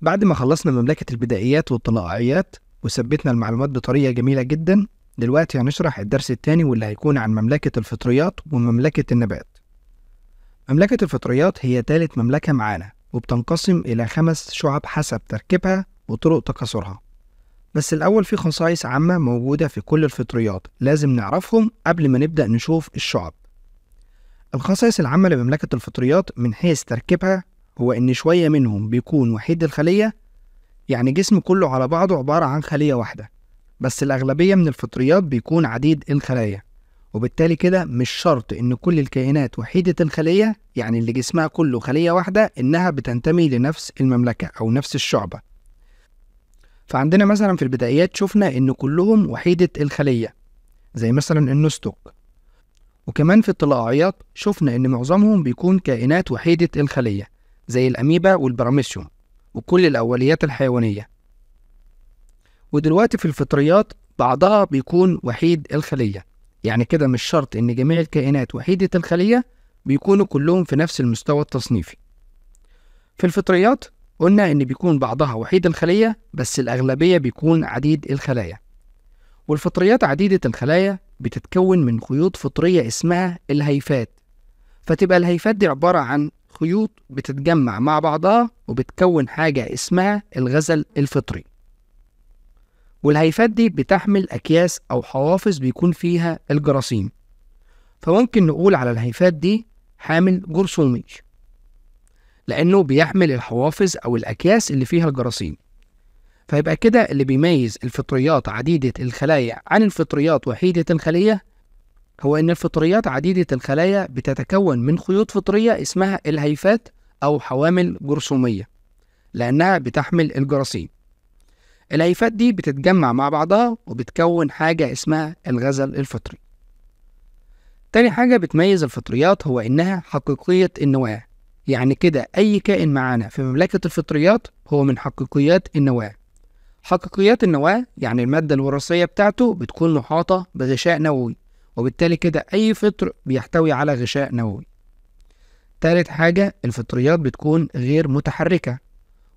بعد ما خلصنا مملكة البدائيات والطلائعيات وثبتنا المعلومات بطريقة جميلة جدا دلوقتي هنشرح الدرس الثاني واللي هيكون عن مملكة الفطريات ومملكة النبات مملكة الفطريات هي تالت مملكة معانا وبتنقسم إلى خمس شعب حسب تركيبها وطرق تكاثرها بس الأول في خصائص عامة موجودة في كل الفطريات لازم نعرفهم قبل ما نبدأ نشوف الشعب الخصائص العامة لمملكة الفطريات من حيث تركيبها هو إن شوية منهم بيكون وحيد الخلية يعني جسم كله على بعضه عبارة عن خلية واحدة بس الأغلبية من الفطريات بيكون عديد الخلايا وبالتالي كده مش شرط إن كل الكائنات وحيدة الخلية يعني اللي جسمها كله خلية واحدة إنها بتنتمي لنفس المملكة أو نفس الشعبة فعندنا مثلا في البدايات شفنا إن كلهم وحيدة الخلية زي مثلا النستوك وكمان في الطلاعيات شفنا إن معظمهم بيكون كائنات وحيدة الخلية زي الأميبا والبراميسيوم وكل الأوليات الحيوانية ودلوقتي في الفطريات بعضها بيكون وحيد الخلية يعني كده مش شرط إن جميع الكائنات وحيدة الخلية بيكونوا كلهم في نفس المستوى التصنيفي في الفطريات قلنا إن بيكون بعضها وحيد الخلية بس الأغلبية بيكون عديد الخلايا والفطريات عديدة الخلايا بتتكون من خيوط فطرية اسمها الهيفات فتبقى الهيفات دي عبارة عن خيوط بتتجمع مع بعضها وبتكون حاجة اسمها الغزل الفطري والهيفات دي بتحمل أكياس أو حوافظ بيكون فيها الجراثيم فممكن نقول على الهيفات دي حامل جرثومي لأنه بيحمل الحوافز أو الأكياس اللي فيها الجراثيم فيبقى كده اللي بيميز الفطريات عديدة الخلايا عن الفطريات وحيدة الخلية هو إن الفطريات عديدة الخلايا بتتكون من خيوط فطرية اسمها الهيفات أو حوامل جرثومية لأنها بتحمل الجراثيم الهيفات دي بتتجمع مع بعضها وبتكون حاجة اسمها الغزل الفطري تاني حاجة بتميز الفطريات هو إنها حقيقية النواة يعني كده أي كائن معانا في مملكة الفطريات هو من حقيقيات النواة حقيقيات النواة يعني المادة الوراثية بتاعته بتكون محاطة بغشاء نووي وبالتالي كده أي فطر بيحتوي على غشاء نووي تالت حاجة الفطريات بتكون غير متحركة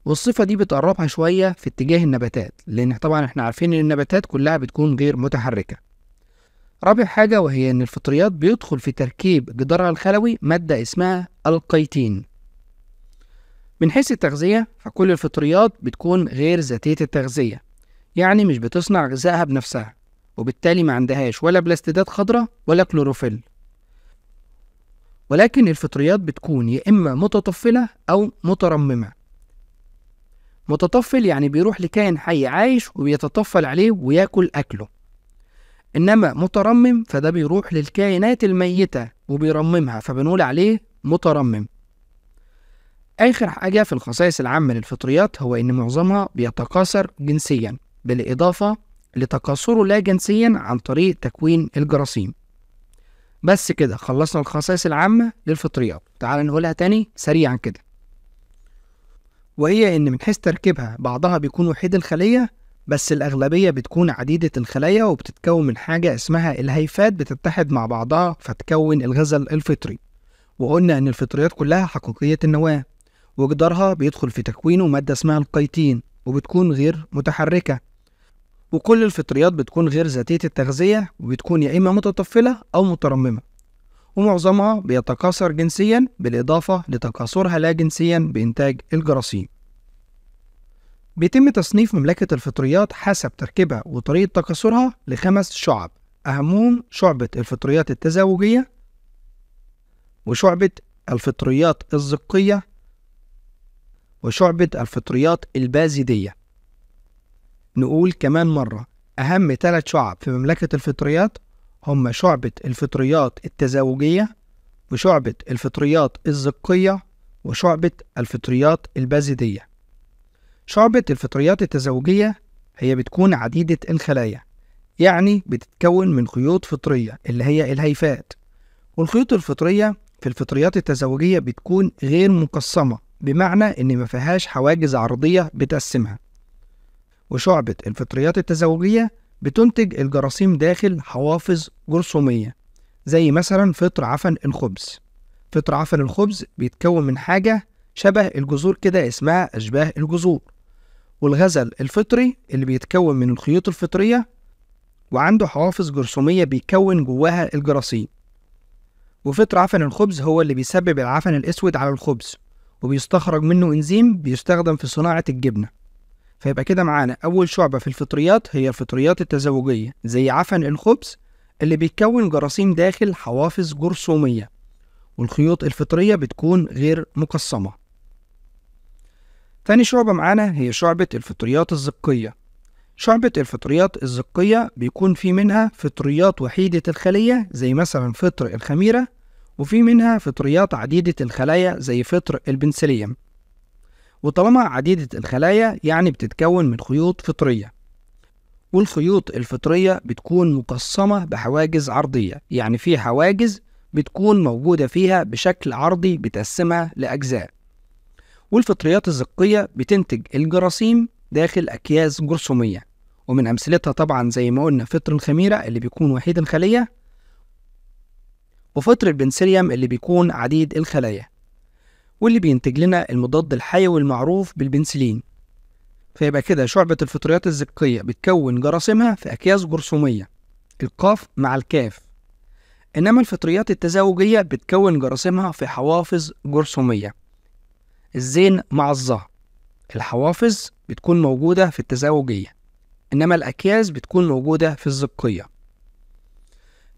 والصفة دي بتقربها شوية في اتجاه النباتات لأن طبعا احنا عارفين إن النباتات كلها بتكون غير متحركة رابع حاجة وهي إن الفطريات بيدخل في تركيب جدارها الخلوي مادة اسمها القيتين من حيث التغذية فكل الفطريات بتكون غير ذاتية التغذية يعني مش بتصنع غذائها بنفسها وبالتالي ما عندهاش ولا بلاستيدات خضراء ولا كلوروفيل ولكن الفطريات بتكون يا إما متطفلة أو مترممة متطفل يعني بيروح لكائن حي عايش وبيتطفل عليه وياكل أكله إنما مترمم فده بيروح للكائنات الميتة وبيرممها فبنقول عليه مترمم آخر حاجة في الخصائص العامة للفطريات هو إن معظمها بيتكاثر جنسيا بالإضافة لتكاثره لا جنسيا عن طريق تكوين الجراثيم بس كده خلصنا الخصائص العامة للفطريات تعال نقولها تاني سريعا كده وهي إن من حيث تركيبها بعضها بيكون وحيد الخلية بس الأغلبية بتكون عديدة الخلايا وبتتكون من حاجة اسمها الهيفات بتتحد مع بعضها فتكون الغذاء الفطري وقلنا إن الفطريات كلها حقيقية النواة وجدارها بيدخل في تكوينه مادة اسمها القيتين وبتكون غير متحركة وكل الفطريات بتكون غير ذاتية التغذية وبتكون يا إما متطفلة أو مترممة ومعظمها بيتكاثر جنسيا بالإضافة لتكاثرها لا جنسيا بإنتاج الجراثيم بيتم تصنيف مملكة الفطريات حسب تركيبها وطريقة تكاثرها لخمس شعب أهمهم شعبة الفطريات التزاوجية وشعبة الفطريات الزقية وشعبة الفطريات البازدية نقول كمان مرة أهم ثلاث شعب في مملكة الفطريات هم شعبة الفطريات التزاوجية وشعبة الفطريات الزقية وشعبة الفطريات البازدية شعبة الفطريات التزاوجية هي بتكون عديدة الخلايا يعني بتتكون من خيوط فطرية اللي هي الهيفات والخيوط الفطرية في الفطريات التزاوجية بتكون غير مقسمة بمعنى إن ما فيهاش حواجز عرضية بتقسمها وشعبة الفطريات التزاوجية بتنتج الجراثيم داخل حوافظ جرثومية زي مثلا فطر عفن الخبز فطر عفن الخبز بيتكون من حاجة شبه الجذور كده اسمها أشباه الجذور والغزل الفطري اللي بيتكون من الخيوط الفطرية وعنده حوافز جرثومية بيكون جواها الجراثيم وفطر عفن الخبز هو اللي بيسبب العفن الأسود على الخبز وبيستخرج منه إنزيم بيستخدم في صناعة الجبنة فيبقى كده معانا أول شعبة في الفطريات هي الفطريات التزاوجية زي عفن الخبز اللي بيتكون جراثيم داخل حوافز جرثومية والخيوط الفطرية بتكون غير مقسمة تاني شعبة معانا هي شعبة الفطريات الزقية شعبة الفطريات الزقية بيكون في منها فطريات وحيدة الخلية زي مثلا فطر الخميرة وفي منها فطريات عديدة الخلايا زي فطر البنسليم وطالما عديدة الخلايا يعني بتتكون من خيوط فطرية والخيوط الفطرية بتكون مقسمة بحواجز عرضية يعني في حواجز بتكون موجودة فيها بشكل عرضي بتقسمها لأجزاء والفطريات الزقية بتنتج الجراثيم داخل أكياس جرثومية ومن أمثلتها طبعا زي ما قلنا فطر الخميرة اللي بيكون وحيد الخلية وفطر البنسليوم اللي بيكون عديد الخلايا واللي بينتج لنا المضاد الحيوي المعروف بالبنسلين فيبقى كده شعبة الفطريات الزقية بتكون جراثيمها في أكياس جرثومية القاف مع الكاف إنما الفطريات التزاوجية بتكون جراثيمها في حوافظ جرثومية الزين مع الظهر الحوافظ بتكون موجودة في التزاوجية إنما الأكياس بتكون موجودة في الزقية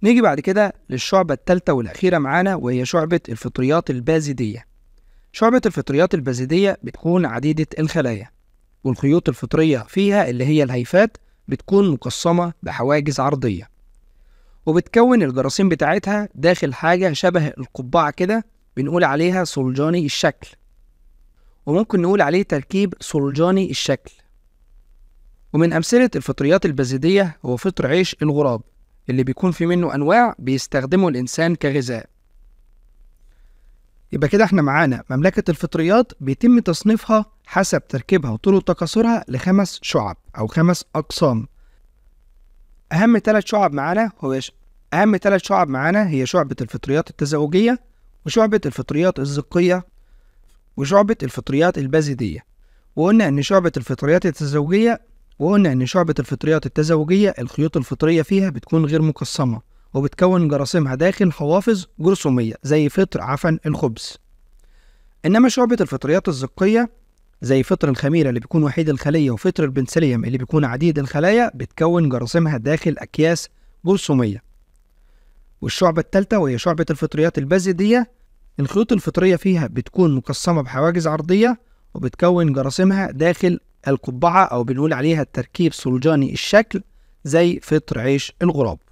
نيجي بعد كده للشعبة التالتة والأخيرة معانا وهي شعبة الفطريات البازدية شعبة الفطريات البازدية بتكون عديدة الخلايا والخيوط الفطرية فيها اللي هي الهيفات بتكون مقسمة بحواجز عرضية وبتكون الجراثيم بتاعتها داخل حاجة شبه القبعة كده بنقول عليها صلجاني الشكل وممكن نقول عليه تركيب صلجاني الشكل ومن أمثلة الفطريات البزيدية هو فطر عيش الغراب اللي بيكون في منه أنواع بيستخدمه الإنسان كغذاء يبقى كده احنا معانا مملكة الفطريات بيتم تصنيفها حسب تركيبها وطرق تكاثرها لخمس شعب أو خمس أقسام أهم ثلاث شعب معانا هو أهم ثلاث شعب معانا هي شعبة الفطريات التزاوجية وشعبة الفطريات الزقية وشعبة الفطريات البازدية وقلنا إن شعبة الفطريات التزاوجية وقلنا إن شعبة الفطريات التزاوجية الخيوط الفطرية فيها بتكون غير مقسمة وبتكون جراثيمها داخل حوافظ جرثومية زي فطر عفن الخبز إنما شعبة الفطريات الزقية زي فطر الخميرة اللي بيكون وحيد الخلية وفطر البنسليم اللي بيكون عديد الخلايا بتكون جراثيمها داخل أكياس جرثومية والشعبة الثالثة وهي شعبة الفطريات البازدية الخيوط الفطرية فيها بتكون مقسمة بحواجز عرضية وبتكون جراثيمها داخل القبعة أو بنقول عليها التركيب صلجاني الشكل زي فطر عيش الغراب